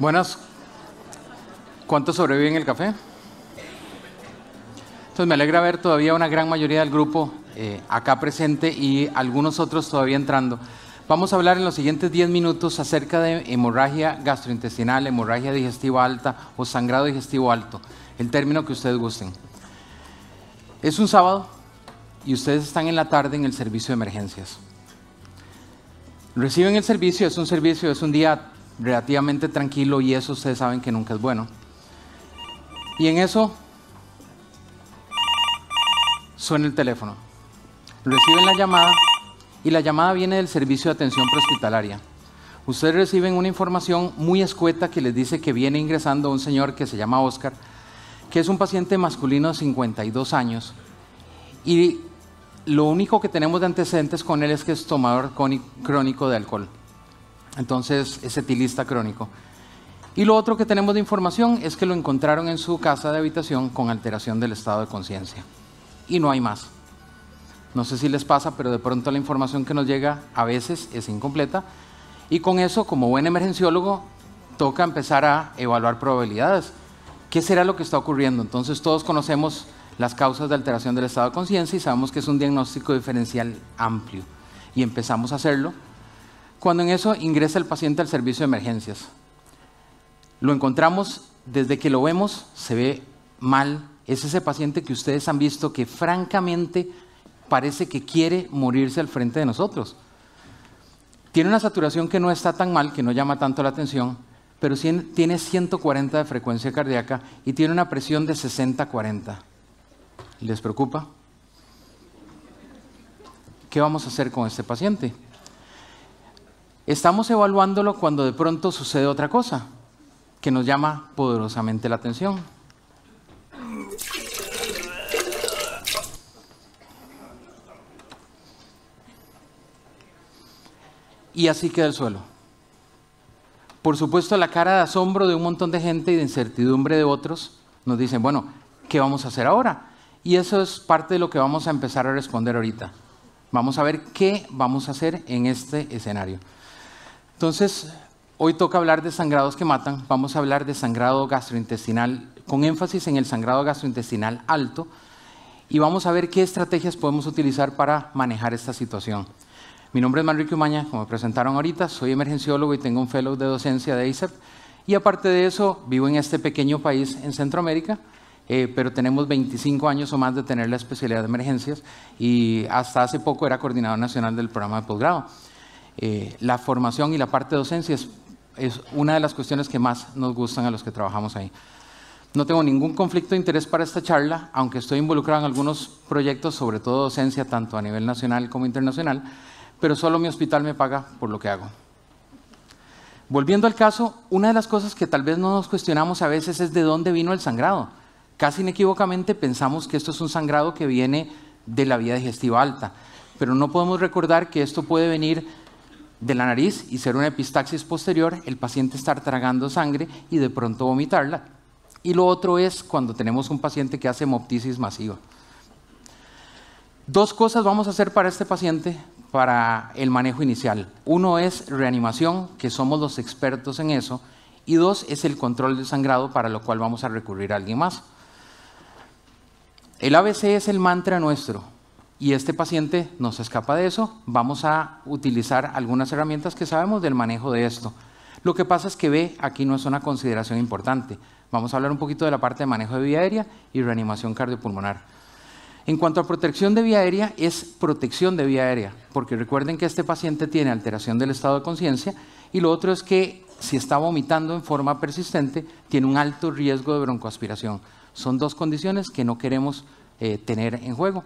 Buenas. ¿Cuántos sobreviven el café? Entonces me alegra ver todavía una gran mayoría del grupo eh, acá presente y algunos otros todavía entrando. Vamos a hablar en los siguientes 10 minutos acerca de hemorragia gastrointestinal, hemorragia digestiva alta o sangrado digestivo alto, el término que ustedes gusten. Es un sábado y ustedes están en la tarde en el servicio de emergencias. Reciben el servicio, es un servicio, es un día relativamente tranquilo y eso ustedes saben que nunca es bueno. Y en eso suena el teléfono. Reciben la llamada y la llamada viene del servicio de atención prehospitalaria. Ustedes reciben una información muy escueta que les dice que viene ingresando un señor que se llama Oscar, que es un paciente masculino de 52 años y lo único que tenemos de antecedentes con él es que es tomador crónico de alcohol. Entonces es etilista crónico. Y lo otro que tenemos de información es que lo encontraron en su casa de habitación con alteración del estado de conciencia. Y no hay más. No sé si les pasa, pero de pronto la información que nos llega a veces es incompleta. Y con eso, como buen emergenciólogo, toca empezar a evaluar probabilidades. ¿Qué será lo que está ocurriendo? Entonces todos conocemos las causas de alteración del estado de conciencia y sabemos que es un diagnóstico diferencial amplio. Y empezamos a hacerlo cuando en eso ingresa el paciente al servicio de emergencias, lo encontramos, desde que lo vemos, se ve mal. Es ese paciente que ustedes han visto que francamente parece que quiere morirse al frente de nosotros. Tiene una saturación que no está tan mal, que no llama tanto la atención, pero tiene 140 de frecuencia cardíaca y tiene una presión de 60-40. ¿Les preocupa? ¿Qué vamos a hacer con este paciente? Estamos evaluándolo cuando de pronto sucede otra cosa que nos llama poderosamente la atención. Y así queda el suelo. Por supuesto, la cara de asombro de un montón de gente y de incertidumbre de otros nos dicen, bueno, ¿qué vamos a hacer ahora? Y eso es parte de lo que vamos a empezar a responder ahorita. Vamos a ver qué vamos a hacer en este escenario. Entonces, hoy toca hablar de sangrados que matan. Vamos a hablar de sangrado gastrointestinal, con énfasis en el sangrado gastrointestinal alto. Y vamos a ver qué estrategias podemos utilizar para manejar esta situación. Mi nombre es Manrique Umaña, como presentaron ahorita, soy emergenciólogo y tengo un fellow de docencia de ISEP. Y aparte de eso, vivo en este pequeño país en Centroamérica, eh, pero tenemos 25 años o más de tener la especialidad de emergencias y hasta hace poco era coordinador nacional del programa de posgrado. Eh, la formación y la parte docencia es, es una de las cuestiones que más nos gustan a los que trabajamos ahí. No tengo ningún conflicto de interés para esta charla, aunque estoy involucrado en algunos proyectos, sobre todo docencia, tanto a nivel nacional como internacional, pero solo mi hospital me paga por lo que hago. Volviendo al caso, una de las cosas que tal vez no nos cuestionamos a veces es de dónde vino el sangrado. Casi inequívocamente pensamos que esto es un sangrado que viene de la vía digestiva alta, pero no podemos recordar que esto puede venir de la nariz y ser una epistaxis posterior, el paciente estar tragando sangre y de pronto vomitarla. Y lo otro es cuando tenemos un paciente que hace hemoptisis masiva. Dos cosas vamos a hacer para este paciente para el manejo inicial. Uno es reanimación, que somos los expertos en eso, y dos es el control del sangrado, para lo cual vamos a recurrir a alguien más. El ABC es el mantra nuestro y este paciente nos escapa de eso, vamos a utilizar algunas herramientas que sabemos del manejo de esto. Lo que pasa es que B aquí no es una consideración importante. Vamos a hablar un poquito de la parte de manejo de vía aérea y reanimación cardiopulmonar. En cuanto a protección de vía aérea, es protección de vía aérea, porque recuerden que este paciente tiene alteración del estado de conciencia y lo otro es que si está vomitando en forma persistente, tiene un alto riesgo de broncoaspiración. Son dos condiciones que no queremos eh, tener en juego.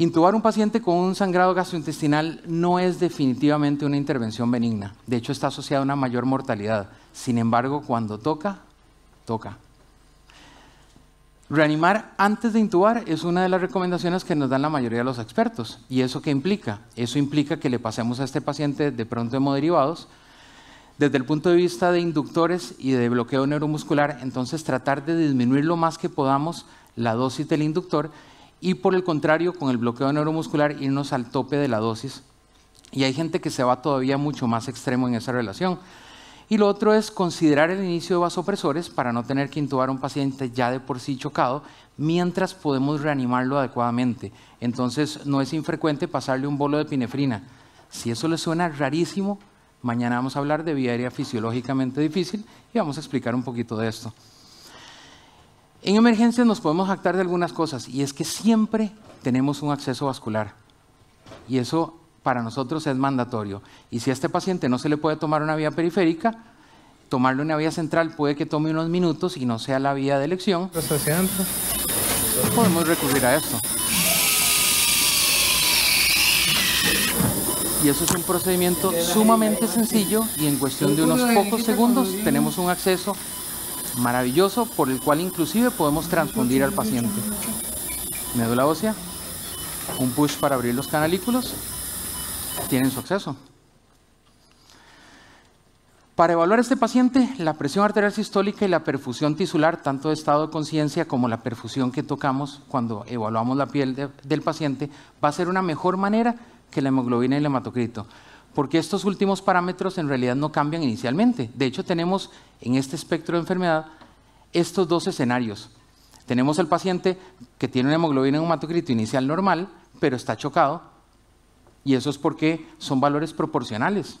Intubar un paciente con un sangrado gastrointestinal no es definitivamente una intervención benigna. De hecho, está asociada a una mayor mortalidad. Sin embargo, cuando toca, toca. Reanimar antes de intubar es una de las recomendaciones que nos dan la mayoría de los expertos. ¿Y eso qué implica? Eso implica que le pasemos a este paciente de pronto hemoderivados. Desde el punto de vista de inductores y de bloqueo neuromuscular, entonces tratar de disminuir lo más que podamos la dosis del inductor y por el contrario, con el bloqueo neuromuscular, irnos al tope de la dosis. Y hay gente que se va todavía mucho más extremo en esa relación. Y lo otro es considerar el inicio de vasopresores para no tener que intubar a un paciente ya de por sí chocado, mientras podemos reanimarlo adecuadamente. Entonces, no es infrecuente pasarle un bolo de pinefrina. Si eso le suena rarísimo, mañana vamos a hablar de vía aérea fisiológicamente difícil y vamos a explicar un poquito de esto. En emergencias nos podemos jactar de algunas cosas y es que siempre tenemos un acceso vascular y eso para nosotros es mandatorio. Y si a este paciente no se le puede tomar una vía periférica, tomarle una vía central puede que tome unos minutos y no sea la vía de elección. Pues podemos recurrir a esto. Y eso es un procedimiento sumamente sencillo y en cuestión de unos pocos segundos tenemos un acceso maravilloso por el cual inclusive podemos transfundir al paciente. Medula ósea, un push para abrir los canalículos, tienen su acceso. Para evaluar este paciente, la presión arterial sistólica y la perfusión tisular, tanto de estado de conciencia como la perfusión que tocamos cuando evaluamos la piel del paciente, va a ser una mejor manera que la hemoglobina y el hematocrito porque estos últimos parámetros en realidad no cambian inicialmente. De hecho, tenemos en este espectro de enfermedad estos dos escenarios. Tenemos el paciente que tiene una hemoglobina en un hematocrito inicial normal, pero está chocado, y eso es porque son valores proporcionales.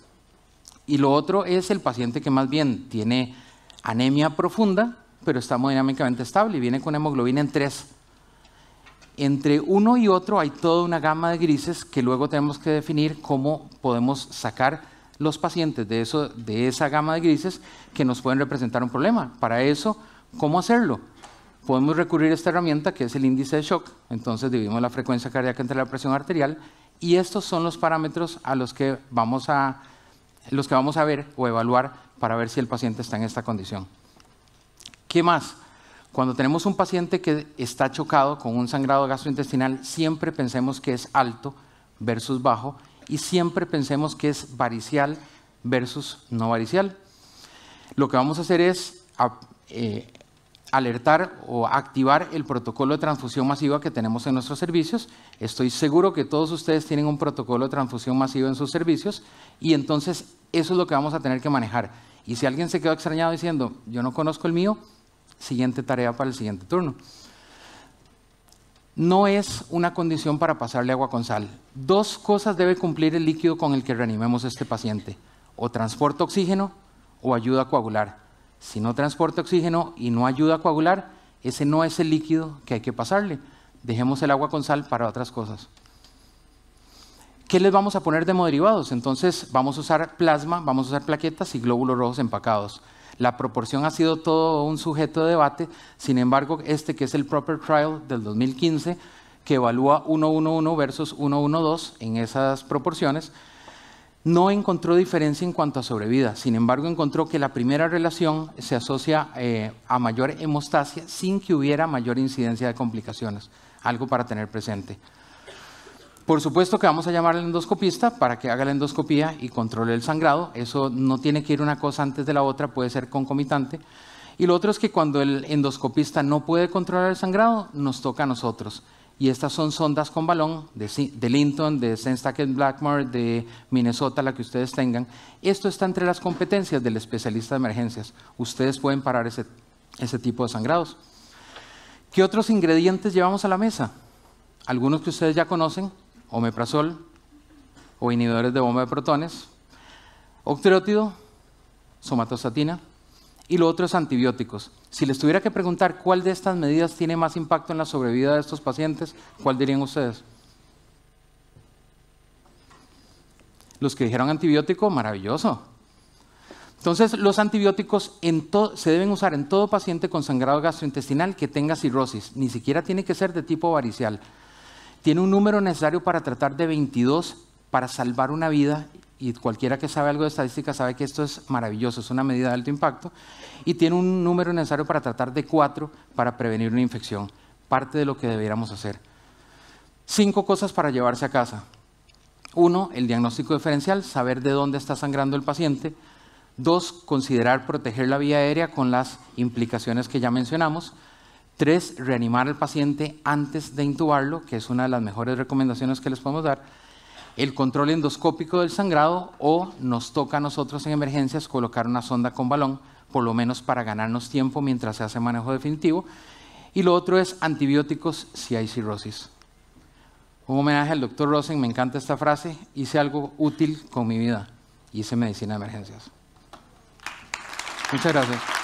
Y lo otro es el paciente que más bien tiene anemia profunda, pero está hemodinámicamente estable y viene con hemoglobina en 3 entre uno y otro hay toda una gama de grises que luego tenemos que definir cómo podemos sacar los pacientes de, esa gama de grises que nos pueden representar un problema. Para eso, ¿cómo hacerlo? Podemos recurrir a esta herramienta que es el índice de shock, entonces dividimos la frecuencia cardíaca entre la presión arterial y estos son los parámetros a los que vamos a, los que vamos a ver o evaluar para ver si el paciente está en esta condición. ¿Qué más? Cuando tenemos un paciente que está chocado con un sangrado gastrointestinal, siempre pensemos que es alto versus bajo y siempre pensemos que es varicial versus no varicial. Lo que vamos a hacer es eh, alertar o activar el protocolo de transfusión masiva que tenemos en nuestros servicios. Estoy seguro que todos ustedes tienen un protocolo de transfusión masiva en sus servicios y entonces eso es lo que vamos a tener que manejar. Y si alguien se quedó extrañado diciendo, yo no conozco el mío, siguiente tarea para el siguiente turno. No es una condición para pasarle agua con sal. Dos cosas debe cumplir el líquido con el que reanimemos a este paciente. O transporta oxígeno o ayuda a coagular. Si no transporta oxígeno y no ayuda a coagular, ese no es el líquido que hay que pasarle. Dejemos el agua con sal para otras cosas. ¿Qué les vamos a poner de hemoderivados? Entonces vamos a usar plasma, vamos a usar plaquetas y glóbulos rojos empacados. La proporción ha sido todo un sujeto de debate, sin embargo, este que es el Proper Trial del 2015, que evalúa 111 versus 112 en esas proporciones, no encontró diferencia en cuanto a sobrevida. Sin embargo, encontró que la primera relación se asocia eh, a mayor hemostasia sin que hubiera mayor incidencia de complicaciones. Algo para tener presente. Por supuesto que vamos a llamar al endoscopista para que haga la endoscopía y controle el sangrado. Eso no tiene que ir una cosa antes de la otra, puede ser concomitante. Y lo otro es que cuando el endoscopista no puede controlar el sangrado, nos toca a nosotros. Y estas son sondas con balón de, Linton, de en Blackmore, de Minnesota, la que ustedes tengan. Esto está entre las competencias del especialista de emergencias. Ustedes pueden parar ese, ese tipo de sangrados. ¿Qué otros ingredientes llevamos a la mesa? Algunos que ustedes ya conocen, omeprazol o inhibidores de bomba de protones, octreótido, somatostatina, y lo otro es antibióticos. Si les tuviera que preguntar cuál de estas medidas tiene más impacto en la sobrevida de estos pacientes, ¿cuál dirían ustedes? Los que dijeron antibiótico, maravilloso. Entonces, los antibióticos se deben usar en todo paciente con sangrado gastrointestinal que tenga cirrosis. Ni siquiera tiene que ser de tipo varicial tiene un número necesario para tratar de 22 para salvar una vida y cualquiera que sabe algo de estadística sabe que esto es maravilloso, es una medida de alto impacto, y tiene un número necesario para tratar de 4 para prevenir una infección, parte de lo que deberíamos hacer. Cinco cosas para llevarse a casa. Uno, el diagnóstico diferencial, saber de dónde está sangrando el paciente. Dos, considerar proteger la vía aérea con las implicaciones que ya mencionamos. Tres, reanimar al paciente antes de intubarlo, que es una de las mejores recomendaciones que les podemos dar. El control endoscópico del sangrado o nos toca a nosotros en emergencias colocar una sonda con balón, por lo menos para ganarnos tiempo mientras se hace manejo definitivo. Y lo otro es antibióticos si hay cirrosis. Un homenaje al doctor Rosen, me encanta esta frase, hice algo útil con mi vida, hice medicina de emergencias. Muchas gracias.